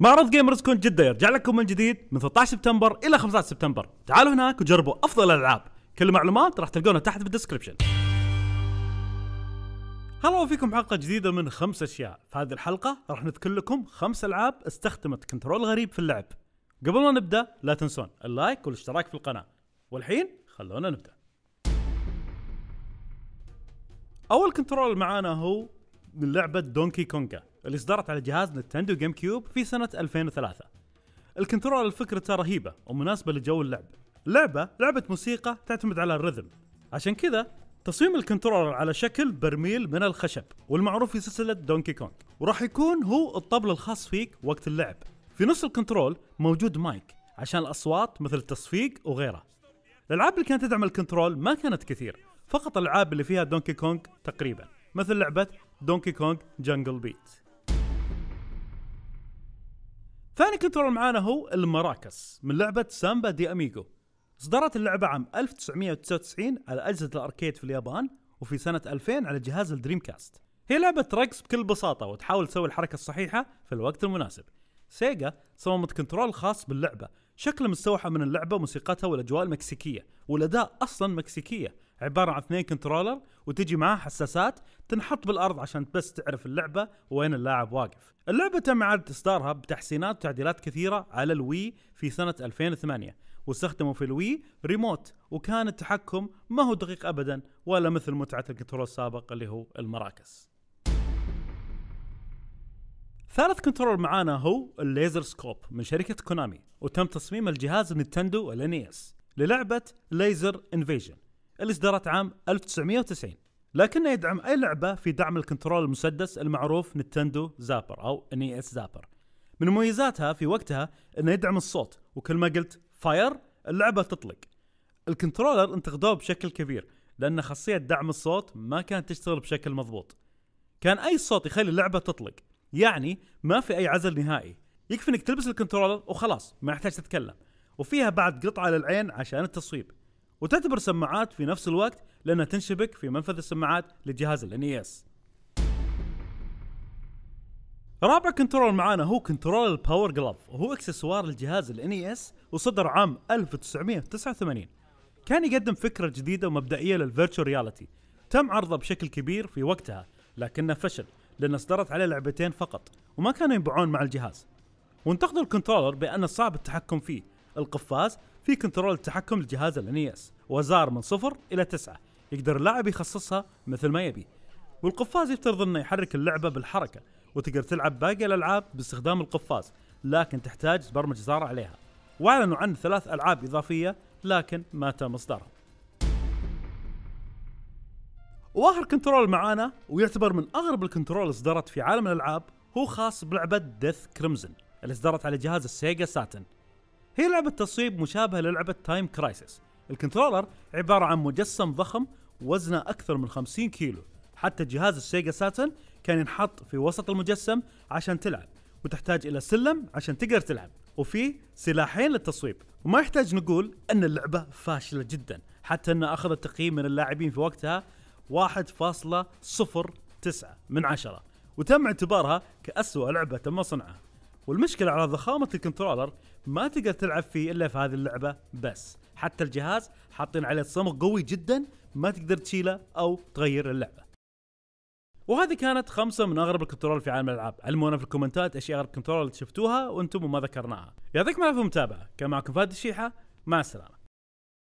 معرض جيمرز كون جدة يرجع لكم من جديد من 13 سبتمبر إلى 15 سبتمبر تعالوا هناك وجربوا أفضل الألعاب كل المعلومات راح تلقونها تحت في الديسكربشن هلا فيكم حلقة جديدة من خمس أشياء في هذه الحلقة راح نذكر لكم خمس ألعاب استخدمت كنترول غريب في اللعب قبل ما نبدأ لا تنسون اللايك والاشتراك في القناة والحين خلونا نبدأ أول كنترول معانا هو من لعبة دونكي كونكا اللي صدرت على جهاز نتندو جيم كيوب في سنة 2003 الكنترول فكرته رهيبة ومناسبة لجو اللعب اللعبة لعبة موسيقى تعتمد على الرذم عشان كذا تصميم الكنترولر على شكل برميل من الخشب والمعروف في سلسلة دونكي كونغ وراح يكون هو الطبل الخاص فيك وقت اللعب في نص الكنترول موجود مايك عشان الأصوات مثل التصفيق وغيره الألعاب اللي كانت تدعم الكنترول ما كانت كثير فقط الألعاب اللي فيها دونكي كونغ تقريبا مثل لعبة دونكي كونغ جنجل بيت ثاني كنترول معانا هو المراكس من لعبه سامبا دي اميجو اصدرت اللعبه عام 1999 على اجهزه الاركيد في اليابان وفي سنه 2000 على جهاز الدريم كاست هي لعبه رقص بكل بساطه وتحاول تسوي الحركه الصحيحه في الوقت المناسب سيجا صممت كنترول خاص باللعبه شكله مستوحى من اللعبه وموسيقتها والاجواء المكسيكيه والاداء اصلا مكسيكيه عباره عن اثنين كنترولر وتجي معاه حساسات تنحط بالارض عشان بس تعرف اللعبه وين اللاعب واقف. اللعبه تم اعاده اصدارها بتحسينات وتعديلات كثيره على الوي في سنه 2008 واستخدموا في الوي ريموت وكان التحكم ما هو دقيق ابدا ولا مثل متعه الكنترول السابق اللي هو المراكز. ثالث كنترول معانا هو الليزر سكوب من شركة كونامي وتم تصميم الجهاز نينتندو الانيس e للعبة ليزر انفيجن اللي اصدرت عام 1990 لكنه يدعم اي لعبه في دعم الكنترول المسدس المعروف نينتندو زابر او اني اس e زابر من مميزاتها في وقتها انه يدعم الصوت وكل ما قلت فاير اللعبه تطلق الكنترولر انتقدوه بشكل كبير لان خاصيه دعم الصوت ما كانت تشتغل بشكل مضبوط كان اي صوت يخلي اللعبه تطلق يعني ما في اي عزل نهائي يكفي انك تلبس الكنترولر وخلاص ما يحتاج تتكلم وفيها بعد قطعه للعين عشان التصويب وتعتبر سماعات في نفس الوقت لانها تنشبك في منفذ السماعات لجهاز ال NES رابع كنترول معانا هو كنترول الباور جلاف وهو اكسسوار لجهاز ال NES وصدر عام 1989 كان يقدم فكرة جديدة ومبدئية للفيرتشوال رياليتي تم عرضه بشكل كبير في وقتها لكنه فشل لأن اصدرت عليه لعبتين فقط وما كانوا ينباعون مع الجهاز وانتقدوا الكنترولر بأنه صعب التحكم فيه القفاز في كنترول التحكم لجهاز الانيس e وزار من صفر الى تسعة يقدر اللاعب يخصصها مثل ما يبي والقفاز يفترض انه يحرك اللعبه بالحركه وتقدر تلعب باقي الالعاب باستخدام القفاز لكن تحتاج تبرمج زار عليها واعلنوا عن ثلاث العاب اضافيه لكن ما تم اصدارها واخر كنترول معانا ويعتبر من اغرب الكنترول اصدرت في عالم الالعاب هو خاص بلعبه ديث كريمزن اللي اصدرت على جهاز السيجا ساتن هي لعبة تصويب مشابهة للعبة تايم كرايسيس الكنترولر عبارة عن مجسم ضخم وزنه أكثر من 50 كيلو حتى جهاز السيجا ساتن كان ينحط في وسط المجسم عشان تلعب وتحتاج إلى سلم عشان تقدر تلعب وفيه سلاحين للتصويب وما يحتاج نقول أن اللعبة فاشلة جدا حتى أنه أخذ تقييم من اللاعبين في وقتها 1.09 من عشرة وتم اعتبارها كأسوأ لعبة تم صنعها والمشكله على ضخامه الكنترولر ما تقدر تلعب فيه الا في هذه اللعبه بس حتى الجهاز حاطين عليه صمغ قوي جدا ما تقدر تشيله او تغير اللعبه وهذه كانت خمسة من اغرب الكنترول في عالم الالعاب، علمونا في الكومنتات ايش اغرب كنترول شفتوها وانتم وما ذكرناها. يعطيكم العافية المتابعة، كان معكم فهد الشيحة، مع السلامة.